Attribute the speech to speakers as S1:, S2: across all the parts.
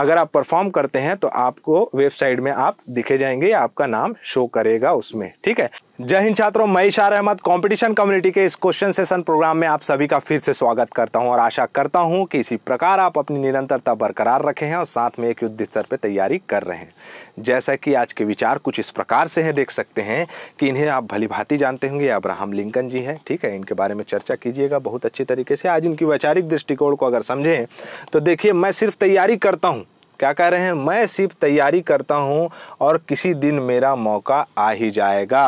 S1: अगर आप परफॉर्म करते हैं तो आपको वेबसाइट में आप दिखे जाएंगे या आपका नाम शो करेगा उसमें ठीक है जय हिंद छात्रों मई शार अहमद कंपटीशन कम्युनिटी के इस क्वेश्चन सेशन प्रोग्राम में आप सभी का फिर से स्वागत करता हूं और आशा करता हूं कि इसी प्रकार आप अपनी निरंतरता बरकरार रखे हैं और साथ में एक युद्ध स्तर पर तैयारी कर रहे हैं जैसा कि आज के विचार कुछ इस प्रकार से हैं देख सकते हैं कि इन्हें आप भली भांति जानते होंगे अब्राहम लिंकन जी हैं ठीक है इनके बारे में चर्चा कीजिएगा बहुत अच्छे तरीके से आज इनकी वैचारिक दृष्टिकोण को अगर समझें तो देखिए मैं सिर्फ तैयारी करता हूँ क्या कह रहे हैं मैं सिर्फ तैयारी करता हूँ और किसी दिन मेरा मौका आ ही जाएगा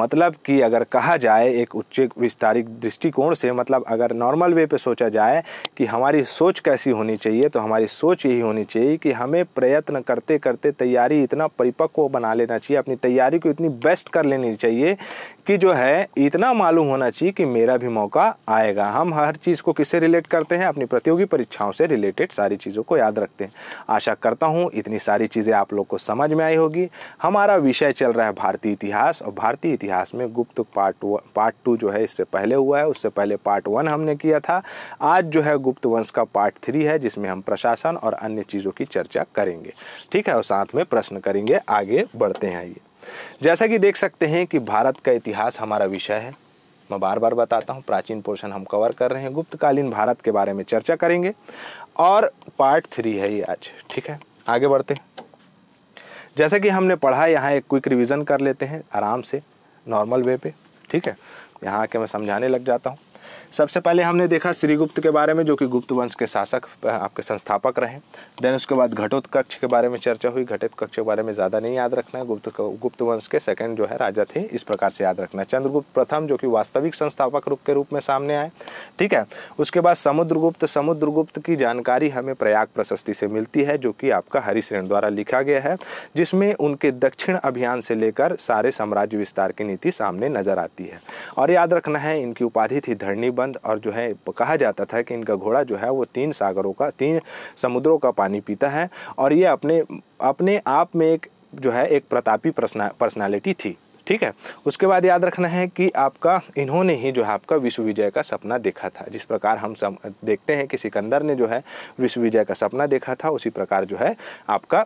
S1: मतलब कि अगर कहा जाए एक उच्च विस्तारित दृष्टिकोण से मतलब अगर नॉर्मल वे पे सोचा जाए कि हमारी सोच कैसी होनी चाहिए तो हमारी सोच यही होनी चाहिए कि हमें प्रयत्न करते करते तैयारी इतना परिपक्व बना लेना चाहिए अपनी तैयारी को इतनी बेस्ट कर लेनी चाहिए कि जो है इतना मालूम होना चाहिए कि मेरा भी मौका आएगा हम हर चीज़ को किससे रिलेट करते हैं अपनी प्रतियोगी परीक्षाओं से रिलेटेड सारी चीज़ों को याद रखते हैं आशा आशा करता हूँ इतनी सारी चीज़ें आप लोग को समझ में आई होगी हमारा विषय चल रहा है भारतीय इतिहास और भारतीय इतिहास में गुप्त पार्ट व, पार्ट टू जो है इससे पहले हुआ है उससे पहले पार्ट वन हमने किया था आज जो है गुप्त वंश का पार्ट थ्री है जिसमें हम प्रशासन और अन्य चीज़ों की चर्चा करेंगे ठीक है और साथ में प्रश्न करेंगे आगे बढ़ते हैं ये जैसा कि देख सकते हैं कि भारत का इतिहास हमारा विषय है मैं बार बार बताता हूँ प्राचीन पोर्शन हम कवर कर रहे हैं गुप्तकालीन भारत के बारे में चर्चा करेंगे और पार्ट थ्री है ये आज ठीक है आगे बढ़ते हैं जैसे कि हमने पढ़ा यहाँ एक क्विक रिवीजन कर लेते हैं आराम से नॉर्मल वे पे ठीक है यहाँ आके मैं समझाने लग जाता हूँ सबसे पहले हमने देखा श्रीगुप्त के बारे में जो कि गुप्त वंश के शासक आपके संस्थापक रहे देन उसके बाद घटोत्कक्ष कक्ष के बारे में चर्चा हुई घटित कक्ष के बारे में ज़्यादा नहीं याद रखना गुप्त गुप्त वंश के सेकंड जो है राजा थे इस प्रकार से याद रखना चंद्रगुप्त प्रथम जो कि वास्तविक संस्थापक रूप के रूप में सामने आए ठीक है उसके बाद समुद्रगुप्त समुद्रगुप्त की जानकारी हमें प्रयाग प्रशस्ति से मिलती है जो कि आपका हरिश्रेण द्वारा लिखा गया है जिसमें उनके दक्षिण अभियान से लेकर सारे साम्राज्य विस्तार की नीति सामने नजर आती है और याद रखना है इनकी उपाधि थी धरणी बंद और जो है कहा जाता था कि इनका घोड़ा जो है वो तीन सागरों का तीन समुद्रों का पानी पीता है और ये अपने अपने आप में एक जो है एक प्रतापी पर्सनालिटी थी ठीक है उसके बाद याद रखना है कि आपका इन्होंने ही जो है आपका विश्व विजय का सपना देखा था जिस प्रकार हम सम, देखते हैं कि सिकंदर ने जो है विश्व विजय का सपना देखा था उसी प्रकार जो है आपका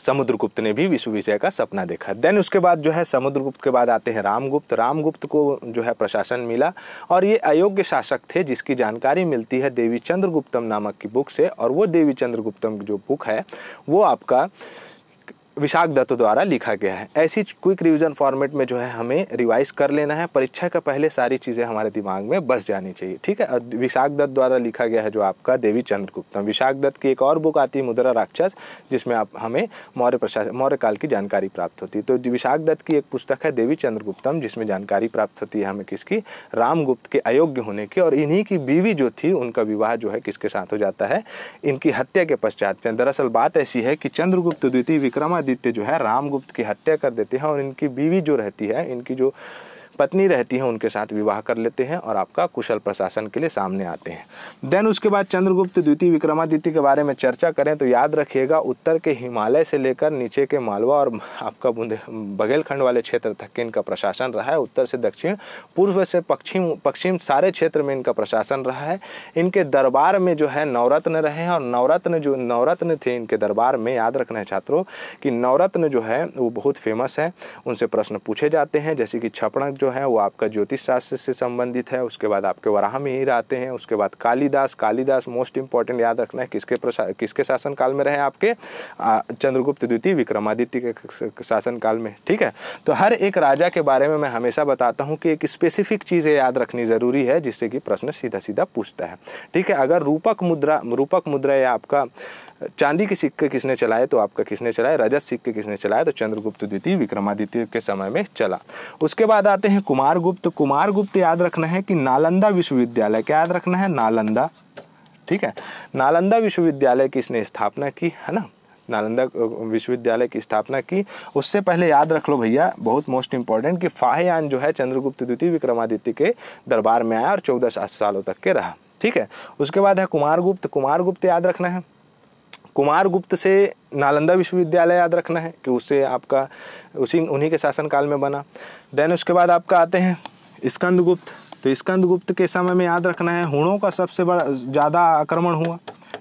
S1: समुद्रगुप्त ने भी विजय का सपना देखा देन उसके बाद जो है समुद्रगुप्त के बाद आते हैं रामगुप्त रामगुप्त को जो है प्रशासन मिला और ये अयोग्य शासक थे जिसकी जानकारी मिलती है देवी चंद्रगुप्तम नामक की बुक से और वो देवी चंद्रगुप्तम जो बुक है वो आपका विशाख दत्त द्वारा लिखा गया है ऐसी क्विक रिवीजन फॉर्मेट में जो है हमें रिवाइज कर लेना है परीक्षा का पहले सारी चीज़ें हमारे दिमाग में बस जानी चाहिए ठीक है विशाख दत्त द्वारा लिखा गया है जो आपका देवी चंद्रगुप्तम विशाख दत्त की एक और बुक आती है मुद्रा राक्षस जिसमें आप हमें मौर्य प्रशासन मौर्य काल की जानकारी प्राप्त होती है तो विशाख दत्त की एक पुस्तक है देवी चंद्रगुप्तम जिसमें जानकारी प्राप्त होती है हमें किसकी रामगुप्त के अयोग्य होने की और इन्हीं की बीवी जो थी उनका विवाह जो है किसके साथ हो जाता है इनकी हत्या के पश्चात दरअसल बात ऐसी है कि चंद्रगुप्त द्वितीय विक्रमा विक्रमादित्य जो है रामगुप्त की हत्या कर देते हैं और इनकी बीवी जो रहती है इनकी जो पत्नी रहती हैं उनके साथ विवाह कर लेते हैं और आपका कुशल प्रशासन के लिए सामने आते हैं देन उसके बाद चंद्रगुप्त द्वितीय विक्रमादित्य के बारे में चर्चा करें तो याद रखिएगा उत्तर के हिमालय से लेकर नीचे के मालवा और आपका बुंदे बघेलखंड वाले क्षेत्र तक के इनका प्रशासन रहा है उत्तर से दक्षिण पूर्व से पश्चिम पश्चिम सारे क्षेत्र में इनका प्रशासन रहा है इनके दरबार में जो है नवरत्न रहे हैं और नवरत्न जो नवरत्न थे इनके दरबार में याद रखना है छात्रों की नवरत्न जो है वो बहुत फेमस है उनसे प्रश्न पूछे जाते हैं जैसे कि छपणक जो जो है वो आपका ज्योतिष शास्त्र से संबंधित है उसके बाद आपके वराह में ही रहते हैं उसके बाद कालिदास कालिदास मोस्ट इंपॉर्टेंट याद रखना है किसके किसके शासन काल में रहे आपके चंद्रगुप्त द्वितीय विक्रमादित्य के शासन काल में ठीक है तो हर एक राजा के बारे में मैं हमेशा बताता हूँ कि एक स्पेसिफिक चीज़ें याद रखनी ज़रूरी है जिससे कि प्रश्न सीधा सीधा पूछता है ठीक है अगर रूपक मुद्रा रूपक मुद्रा या आपका चांदी के सिक्के किसने चलाए तो आपका किसने चलाए रजत सिक्के किसने चलाए तो चंद्रगुप्त द्वितीय विक्रमादित्य के समय में चला उसके बाद आते हैं कुमार गुप्त कुमार गुप्त याद रखना है कि नालंदा विश्वविद्यालय क्या याद रखना है नालंदा ठीक है नालंदा विश्वविद्यालय की इसने स्थापना की है ना नालंदा विश्वविद्यालय की स्थापना की उससे पहले याद रख लो भैया बहुत मोस्ट इंपॉर्टेंट कि फाहेयान जो है चंद्रगुप्त द्वितीय विक्रमादित्य के दरबार में आया और चौदह सालों तक के रहा ठीक है उसके बाद है कुमार गुप्त कुमार गुप्त याद रखना है कुमार गुप्त से नालंदा विश्वविद्यालय याद रखना है कि उससे आपका उसी उन्हीं के शासनकाल में बना देन उसके बाद आपका आते हैं स्कंदगुप्त तो स्कंदगुप्त के समय में याद रखना है हुणों का सबसे बड़ा ज़्यादा आक्रमण हुआ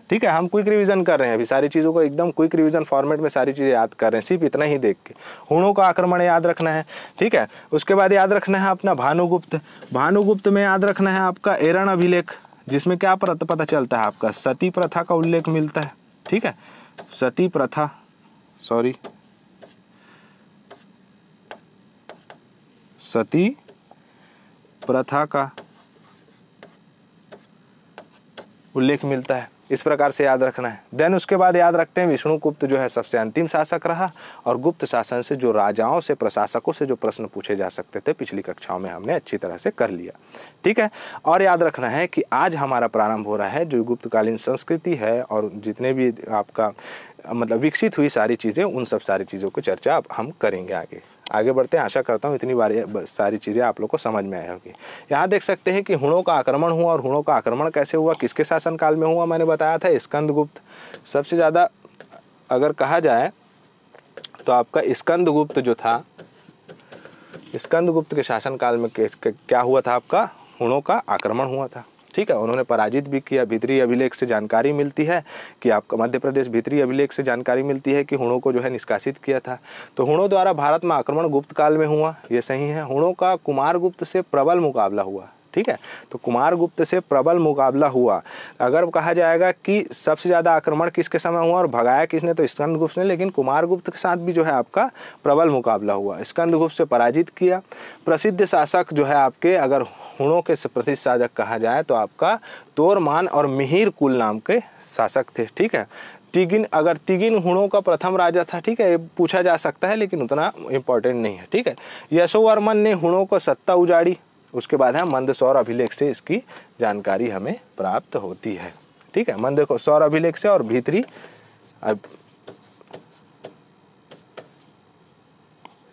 S1: ठीक है हम क्विक रिवीजन कर रहे हैं अभी सारी चीज़ों को एकदम क्विक रिवीजन फॉर्मेट में सारी चीज़ें याद कर रहे हैं सिर्फ इतना ही देख के हुणों का आक्रमण याद रखना है ठीक है उसके बाद याद रखना है अपना भानुगुप्त भानुगुप्त में याद रखना है आपका एरण अभिलेख जिसमें क्या पता चलता है आपका सती प्रथा का उल्लेख मिलता है ठीक है सती प्रथा सॉरी सती प्रथा का उल्लेख मिलता है इस प्रकार से याद रखना है देन उसके बाद याद रखते हैं विष्णुगुप्त जो है सबसे अंतिम शासक रहा और गुप्त शासन से जो राजाओं से प्रशासकों से जो प्रश्न पूछे जा सकते थे पिछली कक्षाओं में हमने अच्छी तरह से कर लिया ठीक है और याद रखना है कि आज हमारा प्रारंभ हो रहा है जो गुप्तकालीन संस्कृति है और जितने भी आपका मतलब विकसित हुई सारी चीज़ें उन सब सारी चीज़ों की चर्चा अब हम करेंगे आगे आगे बढ़ते हैं आशा करता हूँ इतनी बारी सारी चीज़ें आप लोग को समझ में आई होगी यहाँ देख सकते हैं कि हुणों का आक्रमण हुआ और हुणों का आक्रमण कैसे हुआ किसके शासनकाल में हुआ मैंने बताया था स्कंदगुप्त सबसे ज़्यादा अगर कहा जाए तो आपका स्कंदगुप्त जो था स्कंदगुप्त के शासनकाल में क्या हुआ था आपका हुणों का आक्रमण हुआ था ठीक है उन्होंने पराजित भी किया भीतरी अभिलेख से जानकारी मिलती है कि आपका मध्य प्रदेश भीतरी अभिलेख से जानकारी मिलती है कि हुणों को जो है निष्कासित किया था तो हुणों द्वारा भारत में आक्रमण गुप्त काल में हुआ ये सही है हुणों का कुमार गुप्त से प्रबल मुकाबला हुआ ठीक है तो कुमार गुप्त से प्रबल मुकाबला हुआ अगर कहा जाएगा कि सबसे ज़्यादा आक्रमण किसके समय हुआ और भगाया किसने तो स्कंद गुप्त ने लेकिन कुमार गुप्त के साथ भी जो है आपका प्रबल मुकाबला हुआ स्कंद गुप्त से पराजित किया प्रसिद्ध शासक जो है आपके अगर हुणों के प्रसिद्ध शासक कहा जाए तो आपका तोरमान और मिहिर कुल नाम के शासक थे ठीक है तिगिन अगर तिगिन हुणों का प्रथम राजा था ठीक है ये पूछा जा सकता है लेकिन उतना इम्पोर्टेंट नहीं है ठीक है यशोवर्मन ने हुणों को सत्ता उजाड़ी उसके बाद है हाँ, मंद सौर अभिलेख से इसकी जानकारी हमें प्राप्त होती है ठीक है मंद सौर अभिलेख से और भीतरी अब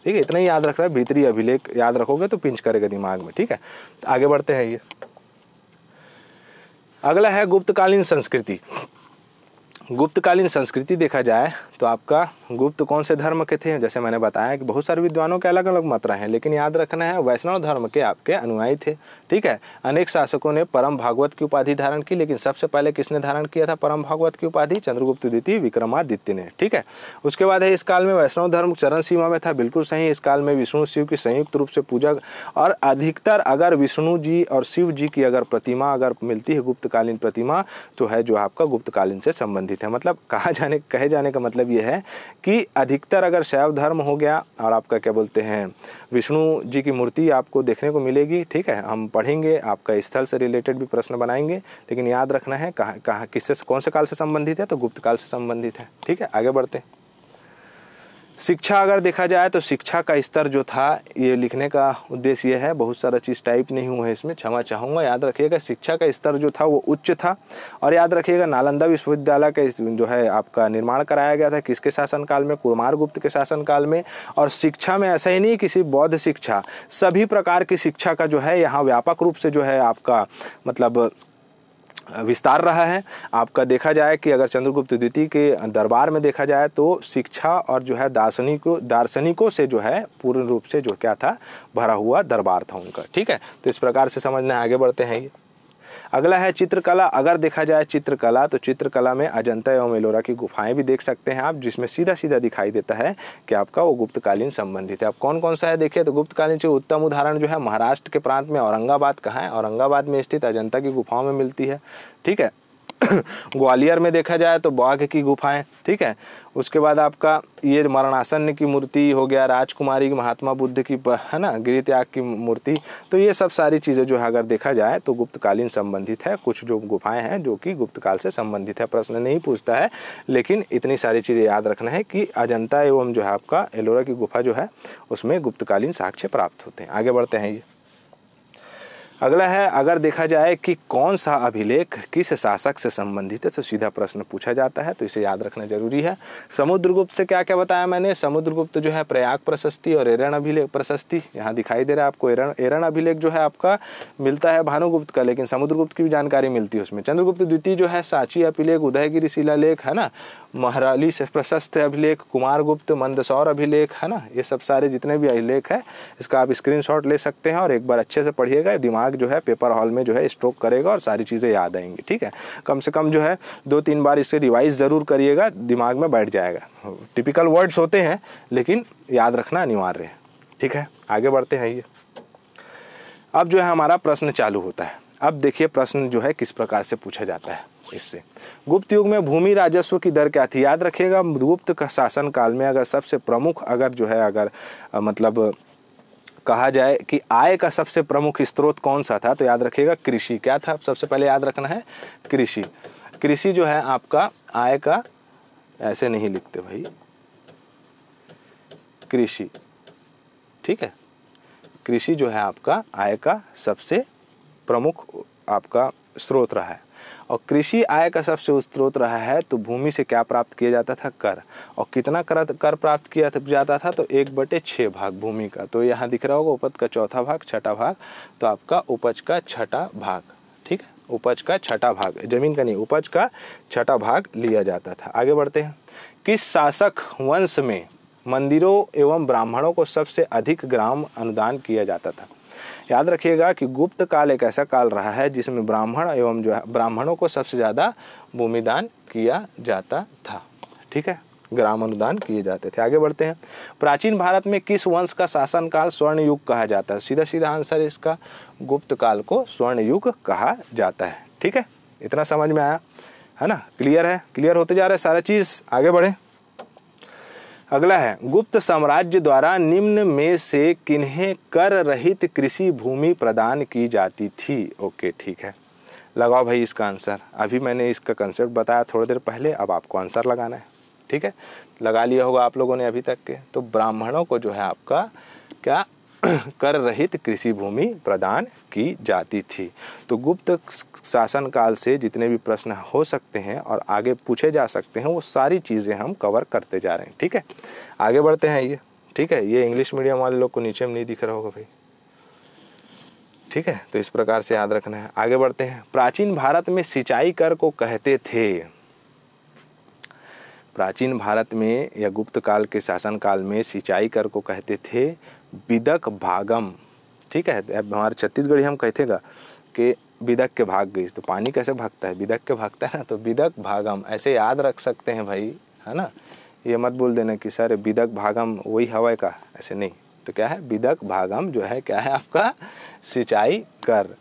S1: ठीक है इतना ही याद रख रहा है भीतरी अभिलेख याद रखोगे तो पिंच करेगा दिमाग में ठीक है तो आगे बढ़ते हैं ये अगला है गुप्तकालीन संस्कृति गुप्तकालीन संस्कृति देखा जाए तो आपका गुप्त कौन से धर्म के थे जैसे मैंने बताया कि बहुत सारे विद्वानों के अलग अलग मत रहे हैं लेकिन याद रखना है वैष्णव धर्म के आपके अनुयायी थे ठीक है अनेक शासकों ने परम भागवत की उपाधि धारण की लेकिन सबसे पहले किसने धारण किया था परम भागवत की उपाधि चंद्रगुप्त द्वितीय विक्रमादित्य ने ठीक है उसके बाद है इस काल में वैष्णव धर्म चरण सीमा में था बिल्कुल सही इस काल में विष्णु शिव की संयुक्त रूप से पूजा और अधिकतर अगर विष्णु जी और शिव जी की अगर प्रतिमा अगर मिलती है गुप्तकालीन प्रतिमा तो है जो आपका गुप्तकालीन से संबंधित संबंधित है मतलब कहा जाने कहे जाने का मतलब यह है कि अधिकतर अगर शैव धर्म हो गया और आपका क्या बोलते हैं विष्णु जी की मूर्ति आपको देखने को मिलेगी ठीक है हम पढ़ेंगे आपका स्थल से रिलेटेड भी प्रश्न बनाएंगे लेकिन याद रखना है कहाँ कहाँ किससे कौन से काल से संबंधित है तो गुप्त काल से संबंधित है ठीक है आगे बढ़ते हैं शिक्षा अगर देखा जाए तो शिक्षा का स्तर जो था ये लिखने का उद्देश्य यह है बहुत सारा चीज़ टाइप नहीं हुआ है इसमें क्षमा चाहूँगा याद रखिएगा शिक्षा का स्तर जो था वो उच्च था और याद रखिएगा नालंदा विश्वविद्यालय का जो है आपका निर्माण कराया गया था किसके शासनकाल में कुमार गुप्त के शासनकाल में और शिक्षा में ऐसा ही नहीं किसी बौद्ध शिक्षा सभी प्रकार की शिक्षा का जो है यहाँ व्यापक रूप से जो है आपका मतलब विस्तार रहा है आपका देखा जाए कि अगर चंद्रगुप्त द्वितीय के दरबार में देखा जाए तो शिक्षा और जो है दार्शनिक दार्शनिकों से जो है पूर्ण रूप से जो क्या था भरा हुआ दरबार था उनका ठीक है तो इस प्रकार से समझने आगे बढ़ते हैं ये अगला है चित्रकला अगर देखा जाए चित्रकला तो चित्रकला में अजंता एवं एलोरा की गुफाएं भी देख सकते हैं आप जिसमें सीधा सीधा दिखाई देता है कि आपका वो गुप्तकालीन संबंधित है आप कौन कौन सा है देखिए तो गुप्तकालीन से उत्तम उदाहरण जो है महाराष्ट्र के प्रांत में औरंगाबाद कहाँ है औरंगाबाद में स्थित अजंता की गुफाओं में मिलती है ठीक है ग्वालियर में देखा जाए तो बाघ की गुफाएं ठीक है उसके बाद आपका ये मरणासन की मूर्ति हो गया राजकुमारी की महात्मा बुद्ध की है ना गिरी त्याग की मूर्ति तो ये सब सारी चीज़ें जो है अगर देखा जाए तो गुप्तकालीन संबंधित है कुछ जो गुफाएं हैं जो कि गुप्तकाल से संबंधित है प्रश्न नहीं पूछता है लेकिन इतनी सारी चीज़ें याद रखना है कि अजंता एवं जो है आपका एलोरा की गुफा जो है उसमें गुप्तकालीन साक्ष्य प्राप्त होते हैं आगे बढ़ते हैं ये अगला है अगर देखा जाए कि कौन सा अभिलेख किस शासक से संबंधित है तो सीधा प्रश्न पूछा जाता है तो इसे याद रखना जरूरी है समुद्रगुप्त से क्या क्या बताया मैंने समुद्रगुप्त जो है प्रयाग प्रशस्ति और एरण अभिलेख प्रशस्ति यहाँ दिखाई दे रहा है आपको एरण एरण अभिलेख जो है आपका मिलता है भानुगुप्त का लेकिन समुद्रगुप्त की भी जानकारी मिलती है उसमें चंद्रगुप्त द्वितीय जो है साची अभिलेख उदयगिरी शिलालेख है ना महराली से प्रशस्त अभिलेख कुमार गुप्त मंदसौर अभिलेख है ना ये सब सारे जितने भी अभिलेख है इसका आप स्क्रीनशॉट ले सकते हैं और एक बार अच्छे से पढ़िएगा दिमाग जो है पेपर हॉल में जो है स्ट्रोक करेगा और सारी चीज़ें याद आएंगी ठीक है कम से कम जो है दो तीन बार इसे रिवाइज ज़रूर करिएगा दिमाग में बैठ जाएगा टिपिकल वर्ड्स होते हैं लेकिन याद रखना अनिवार्य है ठीक है आगे बढ़ते हैं ये अब जो है हमारा प्रश्न चालू होता है अब देखिए प्रश्न जो है किस प्रकार से पूछा जाता है इससे गुप्त युग में भूमि राजस्व की दर क्या थी याद रखिएगा गुप्त का शासन काल में अगर सबसे प्रमुख अगर जो है अगर मतलब कहा जाए कि आय का सबसे प्रमुख स्रोत कौन सा था तो याद रखिएगा कृषि क्या था सबसे पहले याद रखना है कृषि कृषि जो है आपका आय का ऐसे नहीं लिखते भाई कृषि ठीक है कृषि जो है आपका आय का सबसे प्रमुख आपका स्रोत रहा है और कृषि आय का सबसे स्रोत रहा है तो भूमि से क्या प्राप्त किया जाता था कर और कितना कर कर प्राप्त किया जाता था तो एक बटे छः भाग भूमि का तो यहाँ दिख रहा होगा उपज का चौथा भाग छठा भाग तो आपका उपज का छठा भाग ठीक है उपज का छठा भाग जमीन का नहीं उपज का छठा भाग लिया जाता था आगे बढ़ते हैं किस शासक वंश में मंदिरों एवं ब्राह्मणों को सबसे अधिक ग्राम अनुदान किया जाता था याद रखिएगा कि गुप्त काल एक ऐसा काल रहा है जिसमें ब्राह्मण एवं जो है ब्राह्मणों को सबसे ज़्यादा भूमिदान किया जाता था ठीक है ग्राम अनुदान किए जाते थे आगे बढ़ते हैं प्राचीन भारत में किस वंश का शासनकाल स्वर्ण युग कहा जाता है सीधा सीधा आंसर इसका गुप्त काल को स्वर्ण युग कहा जाता है ठीक है इतना समझ में आया है ना क्लियर है क्लियर होते जा रहे हैं सारा चीज़ आगे बढ़े अगला है गुप्त साम्राज्य द्वारा निम्न में से किन्हें कर रहित कृषि भूमि प्रदान की जाती थी ओके ठीक है लगाओ भाई इसका आंसर अभी मैंने इसका कंसेप्ट बताया थोड़ी देर पहले अब आपको आंसर लगाना है ठीक है लगा लिया होगा आप लोगों ने अभी तक के तो ब्राह्मणों को जो है आपका क्या कर रहित कृषि भूमि प्रदान की जाती थी तो गुप्त शासन काल से जितने भी प्रश्न हो सकते हैं और आगे पूछे जा सकते हैं वो सारी चीज़ें हम कवर करते जा रहे हैं ठीक है आगे बढ़ते हैं ये ठीक है ये इंग्लिश मीडियम वाले लोग को नीचे में नहीं दिख रहा होगा भाई ठीक है तो इस प्रकार से याद रखना है आगे बढ़ते हैं प्राचीन भारत में सिंचाई कर को कहते थे प्राचीन भारत में या गुप्त काल के शासन काल में सिंचाई कर को कहते थे बिदक भागम ठीक है अब हमारे छत्तीसगढ़ी हम कहते गा कि बिदक के भाग गई तो पानी कैसे भागता है बिदक के भागता है ना तो बिदक भागम ऐसे याद रख सकते हैं भाई है ना ये मत बोल देना कि सर बिदक भागम वही हवा का ऐसे नहीं तो क्या है बिदक भागम जो है क्या है आपका सिंचाई कर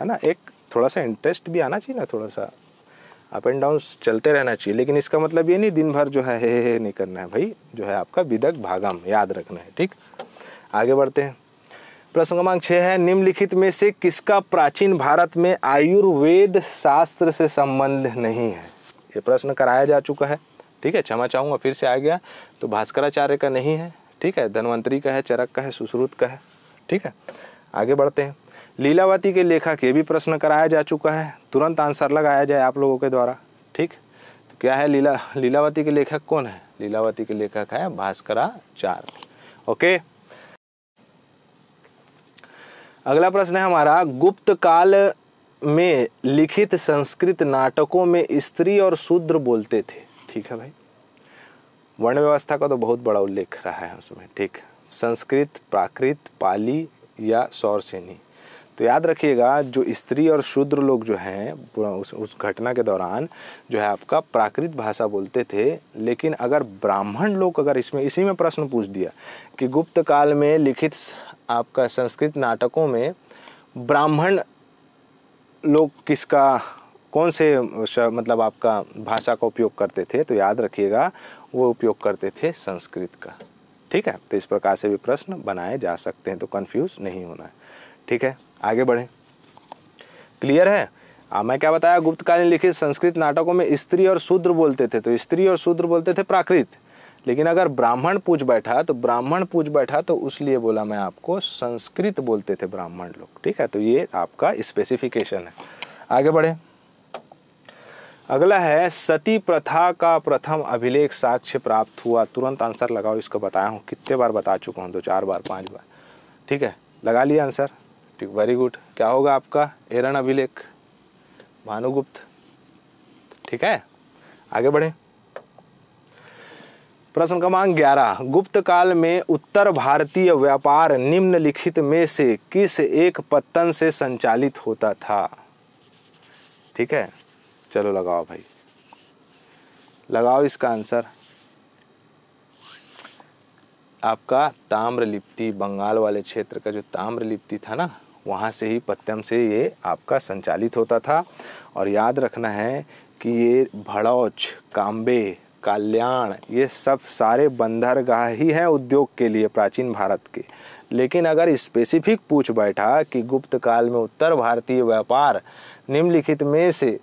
S1: है ना एक थोड़ा सा इंटरेस्ट भी आना चाहिए ना थोड़ा सा अप एंड डाउन चलते रहना चाहिए लेकिन इसका मतलब ये नहीं दिन भर जो है हे हे नहीं करना है भाई जो है आपका बिदक भागम याद रखना है ठीक आगे बढ़ते हैं प्रश्न क्रमांक छः है निम्नलिखित में से किसका प्राचीन भारत में आयुर्वेद शास्त्र से संबंध नहीं है ये प्रश्न कराया जा चुका है ठीक है क्षमा चाहूँगा फिर से आ गया तो भास्कराचार्य का नहीं है ठीक है धनवंतरी का है चरक का है सुश्रुत का है ठीक है आगे बढ़ते हैं लीलावती के लेखक ये भी प्रश्न कराया जा चुका है तुरंत आंसर लगाया जाए आप लोगों के द्वारा ठीक तो क्या है लीला लीलावती के लेखक कौन है लीलावती के लेखक है भास्कराचार्य ओके अगला प्रश्न है हमारा गुप्त काल में लिखित संस्कृत नाटकों में स्त्री और शूद्र बोलते थे ठीक है भाई वर्ण व्यवस्था का तो बहुत बड़ा उल्लेख रहा है उसमें ठीक संस्कृत प्राकृत पाली या सौरसेनी तो याद रखिएगा जो स्त्री और शूद्र लोग जो हैं उस उस घटना के दौरान जो है आपका प्राकृत भाषा बोलते थे लेकिन अगर ब्राह्मण लोग अगर इसमें इसी में प्रश्न पूछ दिया कि गुप्त काल में लिखित आपका संस्कृत नाटकों में ब्राह्मण लोग किसका कौन से मतलब आपका भाषा का उपयोग करते थे तो याद रखिएगा वो उपयोग करते थे संस्कृत का ठीक है तो इस प्रकार से भी प्रश्न बनाए जा सकते हैं तो कंफ्यूज नहीं होना है ठीक है आगे बढ़ें क्लियर है आ, मैं क्या बताया गुप्तकालीन लिखित संस्कृत नाटकों में स्त्री और शूद्र बोलते थे तो स्त्री और शूद्र बोलते थे प्राकृत लेकिन अगर ब्राह्मण पूछ बैठा तो ब्राह्मण पूछ बैठा तो उसलिए बोला मैं आपको संस्कृत बोलते थे ब्राह्मण लोग ठीक है तो ये आपका स्पेसिफिकेशन है आगे बढ़े अगला है सती प्रथा का प्रथम अभिलेख साक्ष्य प्राप्त हुआ तुरंत आंसर लगाओ इसको बताया हूँ कितने बार बता चुका हूँ दो चार बार पांच बार ठीक है लगा लिया आंसर ठीक वेरी गुड क्या होगा आपका एरन अभिलेख भानुगुप्त ठीक है आगे बढ़े प्रश्न क्रमांक ग्यारह गुप्त काल में उत्तर भारतीय व्यापार निम्नलिखित में से किस एक पत्तन से संचालित होता था ठीक है चलो लगाओ भाई लगाओ इसका आंसर आपका ताम्रलिप्ति बंगाल वाले क्षेत्र का जो ताम्रलिप्ति था ना वहाँ से ही पत्तम से ये आपका संचालित होता था और याद रखना है कि ये भड़ौच काम्बे कल्याण ये सब सारे बंदरगाह ही हैं उद्योग के लिए प्राचीन भारत के लेकिन अगर स्पेसिफिक पूछ बैठा कि गुप्त काल में उत्तर भारतीय व्यापार निम्नलिखित में से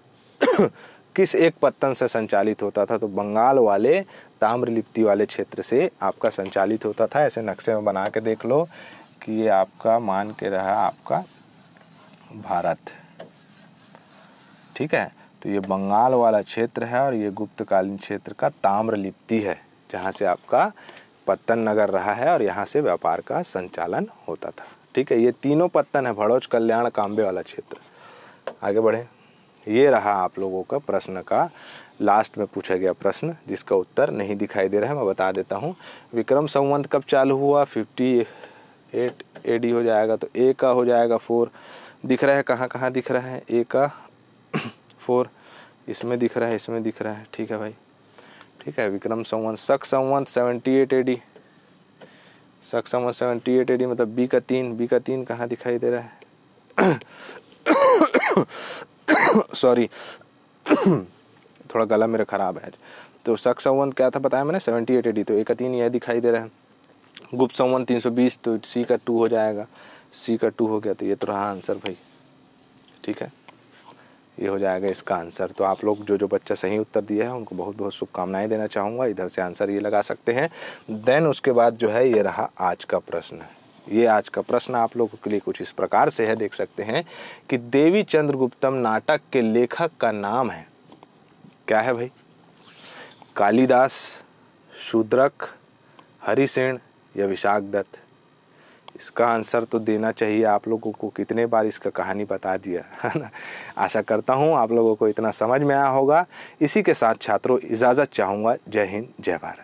S1: किस एक पत्तन से संचालित होता था तो बंगाल वाले ताम्रलिप्ति वाले क्षेत्र से आपका संचालित होता था ऐसे नक्शे में बना के देख लो कि ये आपका मान के रहा आपका भारत ठीक है तो ये बंगाल वाला क्षेत्र है और ये गुप्तकालीन क्षेत्र का ताम्रलिप्ति है जहाँ से आपका पत्तन नगर रहा है और यहाँ से व्यापार का संचालन होता था ठीक है ये तीनों पत्तन है भड़ोच कल्याण काम्बे वाला क्षेत्र आगे बढ़े ये रहा आप लोगों का प्रश्न का लास्ट में पूछा गया प्रश्न जिसका उत्तर नहीं दिखाई दे रहा है मैं बता देता हूँ विक्रम संवंत कब चालू हुआ फिफ्टी एट ए डी हो जाएगा तो ए का हो जाएगा फोर दिख रहा है कहाँ कहाँ दिख रहा है ए का फोर इसमें दिख रहा है इसमें दिख रहा है ठीक है भाई ठीक है विक्रम संवंत सक संवंत सेवेंटी एट एडी सक संवंत सेवेंटी एट एडी मतलब बी का तीन बी का तीन कहाँ दिखाई दे रहा है सॉरी थोड़ा गला मेरा ख़राब है तो सक संवंत क्या था बताया मैंने सेवेंटी एट एडी तो एक का तीन यह दिखाई दे रहा है गुप्त संवंत तीन सौ बीस तो सी का टू हो जाएगा सी का टू हो गया तो ये तो रहा आंसर भाई ठीक है ये हो जाएगा इसका आंसर तो आप लोग जो जो बच्चा सही उत्तर दिया है उनको बहुत बहुत शुभकामनाएं देना चाहूँगा इधर से आंसर ये लगा सकते हैं देन उसके बाद जो है ये रहा आज का प्रश्न ये आज का प्रश्न आप लोगों के लिए कुछ इस प्रकार से है देख सकते हैं कि देवी चंद्र गुप्तम नाटक के लेखक का नाम है क्या है भाई कालिदास शूद्रक हरिसेण या विशाख दत्त इसका आंसर तो देना चाहिए आप लोगों को कितने बार इसका कहानी बता दिया है ना आशा करता हूँ आप लोगों को इतना समझ में आया होगा इसी के साथ छात्रों इजाज़त चाहूँगा जय हिंद जय भारत